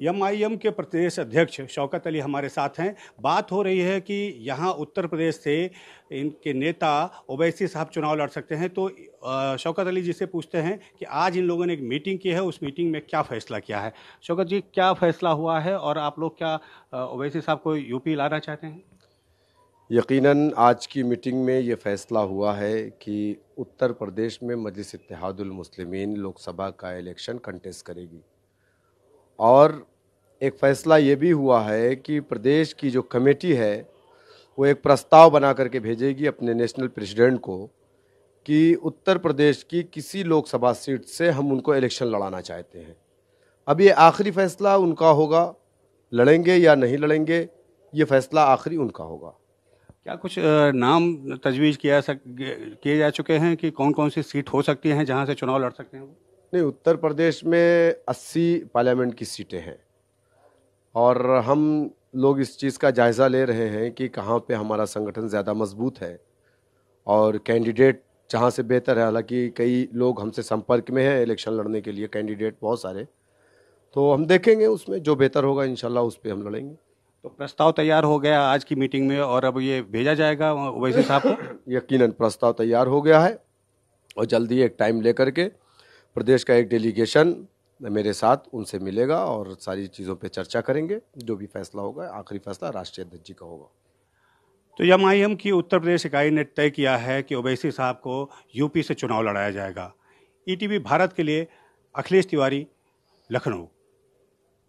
M के प्रदेश अध्यक्ष शौकत अली हमारे साथ हैं बात हो रही है कि यहाँ उत्तर प्रदेश से इनके नेता ओवैसी साहब चुनाव लड़ सकते हैं तो शौकत अली जी से पूछते हैं कि आज इन लोगों ने एक मीटिंग की है उस मीटिंग में क्या फैसला किया है शौकत जी क्या फैसला हुआ है और आप लोग क्या ओवैसी साहब को यूपी लाना चाहते हैं यकीन आज की मीटिंग में ये फैसला हुआ है कि उत्तर प्रदेश में मजलिस इतिहादुल लोकसभा का इलेक्शन कंटेस्ट करेगी और एक फैसला ये भी हुआ है कि प्रदेश की जो कमेटी है वो एक प्रस्ताव बना करके भेजेगी अपने नेशनल प्रेसिडेंट को कि उत्तर प्रदेश की किसी लोकसभा सीट से हम उनको इलेक्शन लड़ाना चाहते हैं अब ये आखिरी फैसला उनका होगा लड़ेंगे या नहीं लड़ेंगे ये फैसला आखिरी उनका होगा क्या कुछ नाम तजवीज़ किया सक किए जा चुके हैं कि कौन कौन सी सीट हो सकती हैं जहां से चुनाव लड़ सकते हैं वो नहीं उत्तर प्रदेश में 80 पार्लियामेंट की सीटें हैं और हम लोग इस चीज़ का जायज़ा ले रहे हैं कि कहाँ पे हमारा संगठन ज़्यादा मजबूत है और कैंडिडेट जहाँ से बेहतर है हालांकि कई लोग हमसे संपर्क में हैं इलेक्शन लड़ने के लिए कैंडिडेट बहुत सारे तो हम देखेंगे उसमें जो बेहतर होगा इन उस पर हम लड़ेंगे तो प्रस्ताव तैयार हो गया आज की मीटिंग में और अब ये भेजा जाएगा वैसे साहब को यकीनन प्रस्ताव तैयार हो गया है और जल्दी एक टाइम लेकर के प्रदेश का एक डेलीगेशन मेरे साथ उनसे मिलेगा और सारी चीज़ों पे चर्चा करेंगे जो भी फैसला होगा आखिरी फैसला राष्ट्रीय अध्यक्ष जी का होगा तो एम आई एम की उत्तर प्रदेश इकाई ने तय किया है कि ओवैसी साहब को यूपी से चुनाव लड़ाया जाएगा ईटीवी भारत के लिए अखिलेश तिवारी लखनऊ